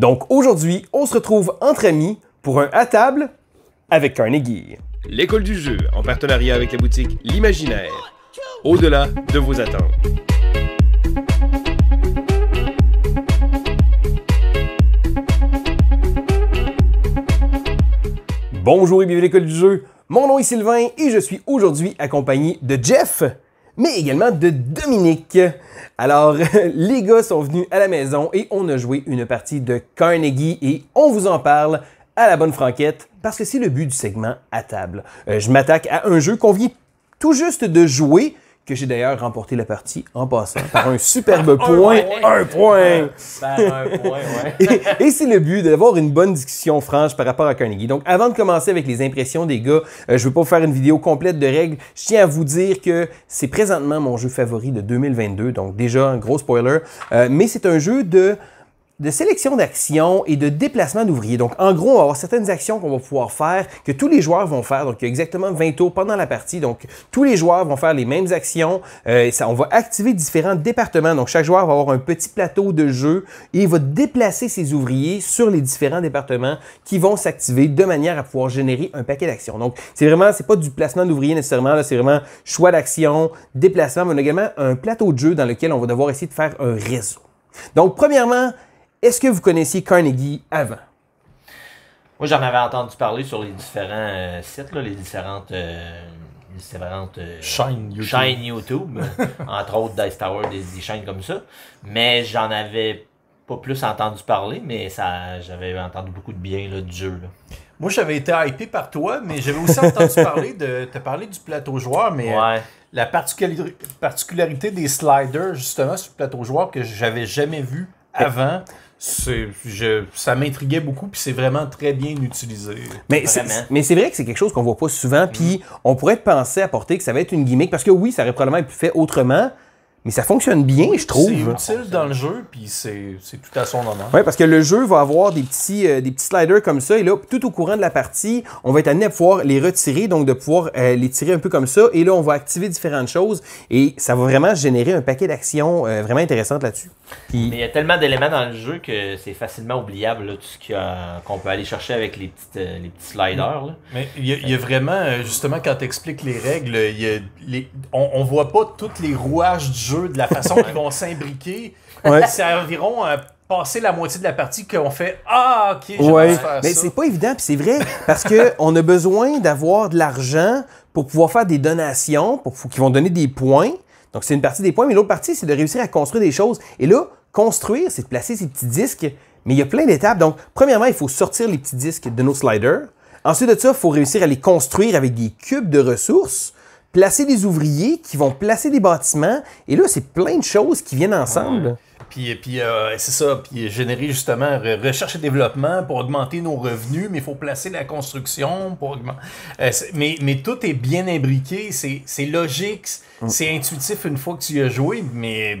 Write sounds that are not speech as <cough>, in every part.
Donc aujourd'hui, on se retrouve entre amis pour un à table avec Carnegie. L'école du jeu en partenariat avec la boutique L'Imaginaire. Au-delà de vos attentes. Bonjour et bienvenue à l'école du jeu. Mon nom est Sylvain et je suis aujourd'hui accompagné de Jeff mais également de Dominique. Alors, <laughs> les gars sont venus à la maison et on a joué une partie de Carnegie et on vous en parle à la bonne franquette parce que c'est le but du segment à table. Euh, je m'attaque à un jeu qu'on vient tout juste de jouer, que j'ai d'ailleurs remporté la partie en passant par un superbe <laughs> point, un point. un point, ouais. et, c'est le but d'avoir une bonne discussion franche par rapport à Carnegie. Donc, avant de commencer avec les impressions des gars, euh, je ne veux pas vous faire une vidéo complète de règles. Je tiens à vous dire que c'est présentement mon jeu favori de 2022. Donc, déjà, un gros spoiler. Euh, mais c'est un jeu de de sélection d'actions et de déplacement d'ouvriers. Donc, en gros, on va avoir certaines actions qu'on va pouvoir faire, que tous les joueurs vont faire. Donc, il y a exactement 20 tours pendant la partie. Donc, tous les joueurs vont faire les mêmes actions. Euh, et ça, on va activer différents départements. Donc, chaque joueur va avoir un petit plateau de jeu et il va déplacer ses ouvriers sur les différents départements qui vont s'activer de manière à pouvoir générer un paquet d'actions. Donc, c'est vraiment, c'est pas du placement d'ouvriers nécessairement, c'est vraiment choix d'action, déplacement, mais on a également un plateau de jeu dans lequel on va devoir essayer de faire un réseau. Donc, premièrement, est-ce que vous connaissiez Carnegie avant? Moi, j'en avais entendu parler sur les différents euh, sites, les différentes, euh, euh, chaînes YouTube, entre autres Dice Tower, des, des, chaînes comme ça. Mais j'en avais pas plus entendu parler, mais ça, j'avais entendu beaucoup de bien du jeu. Moi, j'avais été hypé par toi, mais j'avais aussi entendu <laughs> parler de. te parlé du plateau joueur, mais la particularité des sliders, justement, sur le plateau joueur que j'avais jamais vu avant je, ça m'intriguait beaucoup, puis c'est vraiment très bien utilisé. Mais c'est vrai que c'est quelque chose qu'on voit pas souvent, puis mm. on pourrait penser à porter que ça va être une gimmick, parce que oui, ça aurait probablement pu fait autrement, mais ça fonctionne bien, je trouve. C'est utile dans le jeu, puis c'est tout à son honneur. Oui, parce que le jeu va avoir des petits, euh, des petits sliders comme ça, et là, tout au courant de la partie, on va être amené à pouvoir les retirer, donc de pouvoir euh, les tirer un peu comme ça, et là, on va activer différentes choses, et ça va vraiment générer un paquet d'actions euh, vraiment intéressantes là-dessus. Mais il y a tellement d'éléments dans le jeu que c'est facilement oubliable, tout ce qu'on peut aller chercher avec les, petites, les petits sliders. Mais il y, a vraiment, justement, quand tu expliques les règles, y a on ne voit pas tous les rouages du jeu de la façon qu'ils vont s'imbriquer, ouais. c'est environ euh, passer la moitié de la partie qu'on fait Ah, ok, je vais faire Mais c'est pas évident, puis c'est vrai, parce qu'on <laughs> a besoin d'avoir de l'argent pour pouvoir faire des donations, pour qu'ils vont donner des points. Donc, c'est une partie des points, mais l'autre partie, c'est de réussir à construire des choses. Et là, construire, c'est de placer ces petits disques, mais il y a plein d'étapes. Donc, premièrement, il faut sortir les petits disques de nos sliders. Ensuite de ça, il faut réussir à les construire avec des cubes de ressources placer des ouvriers qui vont placer des bâtiments. Et là, c'est plein de choses qui viennent ensemble. Puis, puis euh, c'est ça, puis générer justement recherche et développement pour augmenter nos revenus, mais il faut placer la construction pour augmenter. Euh, mais, tout est bien imbriqué, c'est logique, mm. c'est intuitif une fois que tu y as joué, mais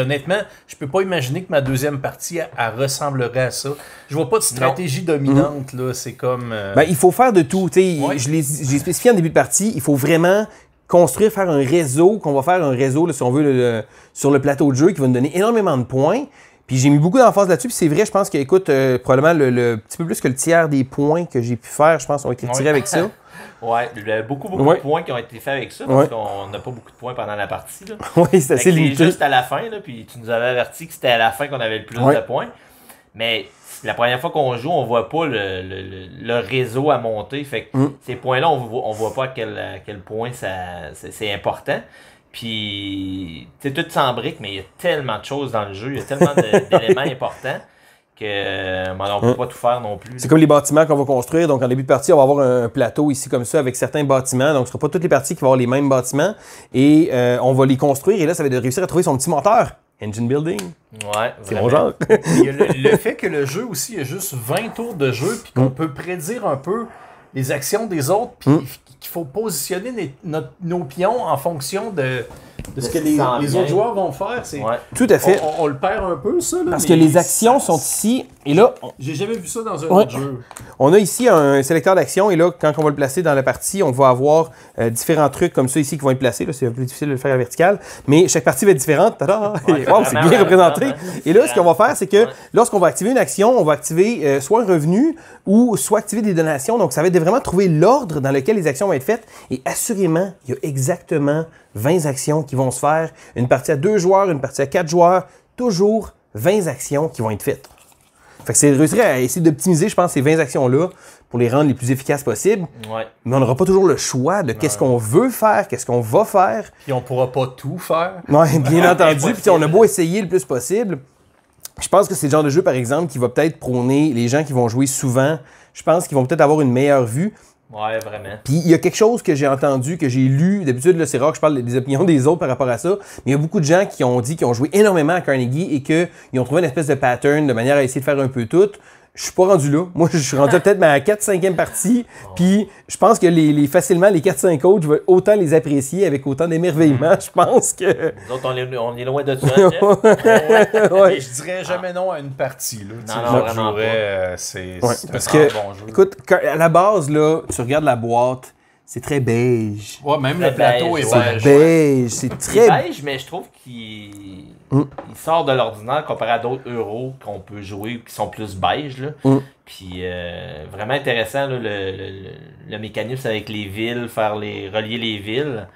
honnêtement, je peux pas imaginer que ma deuxième partie ressemblerait à ça. Je vois pas de stratégie mhm. dominante là. C'est comme. Euh, ben, il faut faire de tout. J'ai je l'ai spécifié en début de partie. Il faut vraiment construire, faire un réseau, qu'on va faire un réseau, là, si veut, sur le plateau de jeu qui va nous donner énormément de points. Puis j'ai mis beaucoup d'emphase là-dessus. c'est vrai, je pense que, écoute, euh, probablement le, petit peu plus que le tiers des points que j'ai pu faire, je pense, ont été tirés avec ça. <laughs> Ouais, beaucoup, beaucoup de points qui ont été faits avec ça, parce qu'on n'a pas beaucoup de points pendant la partie. <laughs> Oui, c'est assez limité. juste à la fin, là, puis tu nous avais averti que c'était à la fin qu'on avait le plus de points. Mais la première fois qu'on joue, on voit pas le, réseau à monter. Fait que mm. ces points-là, on voit, voit pas à quel, point c'est important. Puis, c'est tout sans briques, mais il y a tellement de choses dans le jeu, il y a tellement <laughs> d'éléments importants que euh, peut hein? pas tout faire non plus. C'est comme les bâtiments qu'on va construire. Donc, en début de partie, on va avoir un plateau ici comme ça avec certains bâtiments. Donc, ce ne sera pas toutes les parties qui vont avoir les mêmes bâtiments. Et euh, on va les construire. Et là, ça va être de réussir à trouver son petit moteur. Engine building. Ouais, c'est mon genre. le, fait que le jeu aussi, il a juste 20 tours de jeu, puis qu'on hein? peut prédire un peu les actions des autres, puis hein? qu'il faut positionner nos pions en fonction de, de ce que les, autres joueurs vont faire. C'est, Tout à fait. On, le perd un peu, ça. Là, Parce que les actions sont ici. Et là. J'ai jamais vu ça dans un autre jeu. On a ici un sélecteur d'actions. Et là, quand on va le placer dans la partie, on va avoir euh, différents trucs comme ça ici qui vont être placés. Là, c'est plus difficile de le faire à vertical. Mais chaque partie va être différente. Ouais, <laughs> c'est bien représenté. Et là, ce qu'on va faire, c'est que lorsqu'on va activer une action, on va activer euh, soit un revenu ou soit activer des donations. Donc, ça va être de vraiment trouver l'ordre dans lequel les actions vont être faites. Et assurément, il y a exactement 20 actions qui vont se faire, une partie à deux joueurs, une partie à quatre joueurs, toujours 20 actions qui vont être faites. Fait que c'est réussir à essayer d'optimiser, je pense, ces 20 actions-là pour les rendre les plus efficaces possibles. Ouais. Mais on n'aura pas toujours le choix de qu'est-ce qu'on veut faire, qu'est-ce qu'on va faire. Puis on pourra pas tout faire. Oui, bien <laughs> entendu. Puis on a beau essayer le plus possible. Je pense que c'est le genre de jeu, par exemple, qui va peut-être prôner les gens qui vont jouer souvent. Je pense qu'ils vont peut-être avoir une meilleure vue. Ouais, vraiment. Puis il y a quelque chose que j'ai entendu, que j'ai lu. D'habitude, c'est rare que je parle des opinions <laughs> des autres par rapport à ça. Mais il y a beaucoup de gens qui ont dit qu'ils ont joué énormément à Carnegie et qu'ils ont trouvé une espèce de pattern de manière à essayer de faire un peu tout je suis pas rendu là. <laughs> Moi, je suis rendu peut-être ma 4-5e partie. Puis, je pense que les, facilement, les 4-5 autres, je vais autant les apprécier avec autant d'émerveillement. Je pense que. Nous on est, on est loin de ça. <laughs> ouais. Je dirais jamais non à une partie. Là, non, non, vraiment. Euh, c'est parce que, Écoute, à la base, là, tu regardes la boîte c'est très beige. Ouais, même le, plateau est beige. C'est beige, c'est très beige. mais je trouve qu'il mm. sort de l'ordinaire comparé à d'autres euros qu'on peut jouer qui sont plus beige. Mm. Puis euh, vraiment intéressant le, mécanisme avec les villes, faire les relier les villes.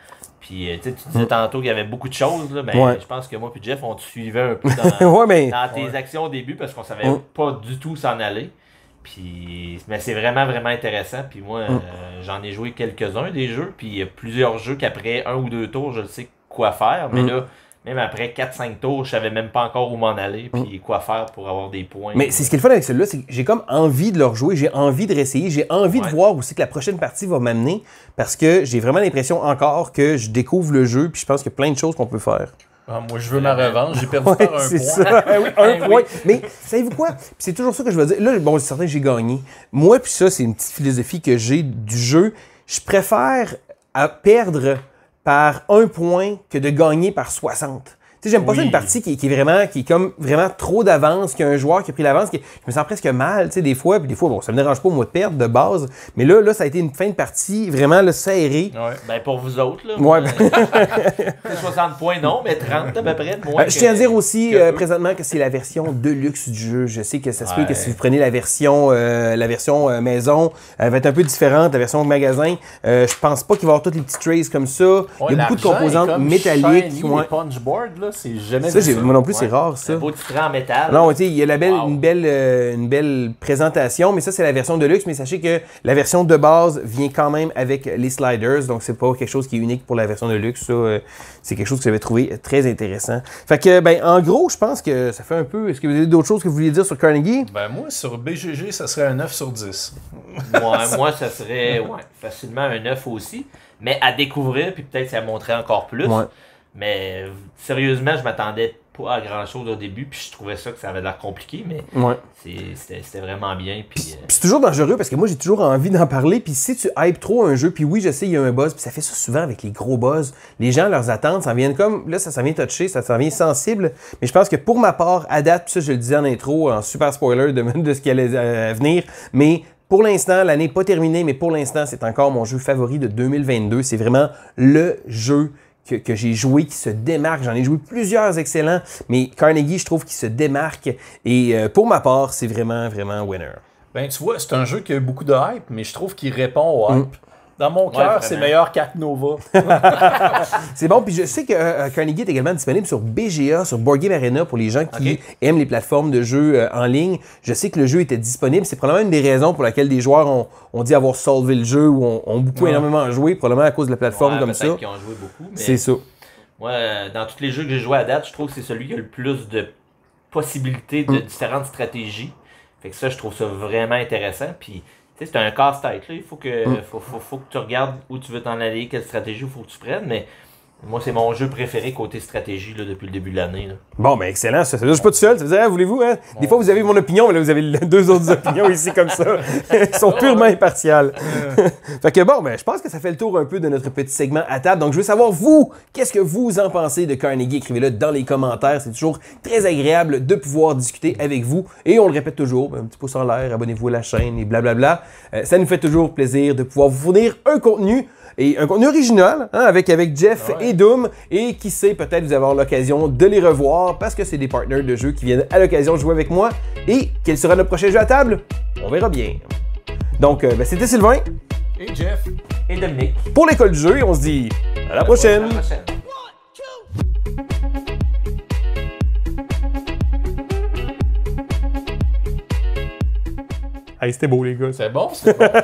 Puis euh, tu disais mm. tantôt qu'il y avait beaucoup de choses, mais ben, je pense que moi et Jeff, on te suivait un peu dans, <laughs> tes actions au début parce qu'on savait pas du tout s'en aller. Puis, mais c'est vraiment, vraiment intéressant. Puis moi, hum. euh, j'en ai joué quelques-uns des jeux. Puis il y a plusieurs jeux qu'après un ou deux tours, je sais quoi faire. Mais hum. là, même après 4-5 tours, je savais même pas encore où m'en aller. Puis hum. quoi faire pour avoir des points. Mais c'est ce qui est le fun avec celui-là, c'est que j'ai comme envie de le rejouer. J'ai envie de réessayer. J'ai envie de voir où c'est que la prochaine partie va m'amener. Parce que j'ai vraiment l'impression encore que je découvre le jeu. Puis je pense qu'il y a plein de choses qu'on peut faire. Ah, moi, je veux ma revanche. J'ai perdu par un point. Ça. Ah oui, un <laughs> eh point. Mais savez-vous quoi? C'est toujours ça que je veux dire. Là, bon, c'est certain que j'ai gagné. Moi, puis ça, c'est une petite philosophie que j'ai du jeu. Je préfère perdre par un point que de gagner par 60 j'aime pas ça une partie qui, est vraiment, qui est comme vraiment trop d'avance, qu'un joueur qui a pris l'avance, qui, je me sens presque mal, tu sais, des fois, puis des fois, bon, ça me dérange pas, moi, de perdre de base, mais là, là, ça a été une fin de partie vraiment, le serrée. Ben, pour vous autres, là. 60 ben. <laughs> points, non, mais 30 à peu près, euh, je tiens à dire aussi, euh, présentement, que c'est la version de luxe du jeu. Je sais que ça se fait que si vous prenez la version, euh, la version maison, elle va être un peu différente, la version magasin. je pense pas qu'il va y avoir toutes les petites trays comme ça. Il y a beaucoup de composantes métalliques. punch là, c'est jamais ça, Moi non plus, c'est rare, ça. Un beau titre en métal. Non, tu sais, il y a la belle, une, belle, euh, une belle présentation, mais ça, c'est la version de luxe. Mais sachez que la version de base vient quand même avec les sliders, donc c'est pas quelque chose qui est unique pour la version de luxe. Ça, euh, c'est quelque chose que j'avais trouvé très intéressant. Fait que, ben, en gros, je pense que ça fait un peu. Est-ce que vous avez d'autres choses que vous vouliez dire sur Carnegie? Ben, moi, sur BGG, ça serait un 9 sur 10. moi, moi, ça serait facilement un 9 aussi, mais à découvrir, puis peut-être ça montrer encore plus. Mais sérieusement, je m'attendais pas à grand chose au début, puis je trouvais ça que ça avait l'air compliqué, mais c'était vraiment bien. Puis euh, c'est toujours dangereux parce que moi j'ai toujours envie d'en parler, puis si tu hypes trop un jeu, puis oui, je sais, il y a un buzz, puis ça fait ça souvent avec les gros buzz. Les gens, leurs attentes, ça vient comme, là, ça s'en vient toucher ça s'en vient sensible, mais je pense que pour ma part, à date, puis ça je le disais en intro, en super spoiler de, de ce qui allait euh, venir, mais pour l'instant, l'année n'est pas terminée, mais pour l'instant, c'est encore mon jeu favori de 2022. C'est vraiment le jeu que, j'ai joué qui se démarque. J'en ai joué plusieurs excellents, mais Carnegie, je trouve qu'il se démarque. Et euh, pour ma part, c'est vraiment, vraiment winner. Ben, tu vois, c'est un jeu qui a eu beaucoup de hype, mais je trouve qu'il répond au hype. Mm. Dans mon cœur, c'est meilleur qu'Atnova. <laughs> <laughs> c'est bon. Puis je sais que euh, euh, Carnegie est également disponible sur BGA, sur Board Game Arena pour les gens qui aiment les plateformes de jeux euh, en ligne. Je sais que le jeu était disponible. C'est probablement une des raisons pour laquelle des joueurs ont, dit avoir solvé le jeu ou ont, beaucoup énormément joué, probablement à cause de la plateforme comme ça. ont joué beaucoup. C'est ça. Moi, dans tous les jeux que j'ai joué à date, je trouve que c'est celui qui a le plus de possibilités de mm. différentes stratégies. Fait que ça, je trouve ça vraiment intéressant. Puis c'est un casse-tête. Il faut que, mm. faut, faut, faut, que tu regardes où tu veux t'en aller, quelle stratégie il faut que tu prennes. Mais moi, c'est mon jeu préféré côté stratégie là, depuis le début de l'année. Bon, ben excellent. Ça. Je suis pas tout seul. Ça veut dire, hein, voulez-vous? Hein? Des fois, vous avez mon opinion, mais là, vous avez <laughs> deux autres opinions ici comme ça. Elles <laughs> sont purement impartiales. <laughs> fait que bon, ben, je pense que ça fait le tour un peu de notre petit segment à table. Donc, je veux savoir, vous, qu'est-ce que vous en pensez de Carnegie? Écrivez-le dans les commentaires. C'est toujours très agréable de pouvoir discuter avec vous. Et on le répète toujours, un petit pouce en l'air, abonnez-vous à la chaîne et blablabla. Euh, ça nous fait toujours plaisir de pouvoir vous fournir un contenu et un contenu original, hein, avec, avec Jeff ah et Doom. Et qui sait, peut-être vous avoir l'occasion de les revoir parce que c'est des partenaires de jeu qui viennent à l'occasion jouer avec moi. Et quel sera le prochain jeu à table? On verra bien. Donc, euh, ben, c'était Sylvain. Et Jeff. Et Dominique. Pour l'école du jeu, on se dit à la, prochaine. À la prochaine. c'était beau, les gars. C'est bon, c'est bon. <laughs>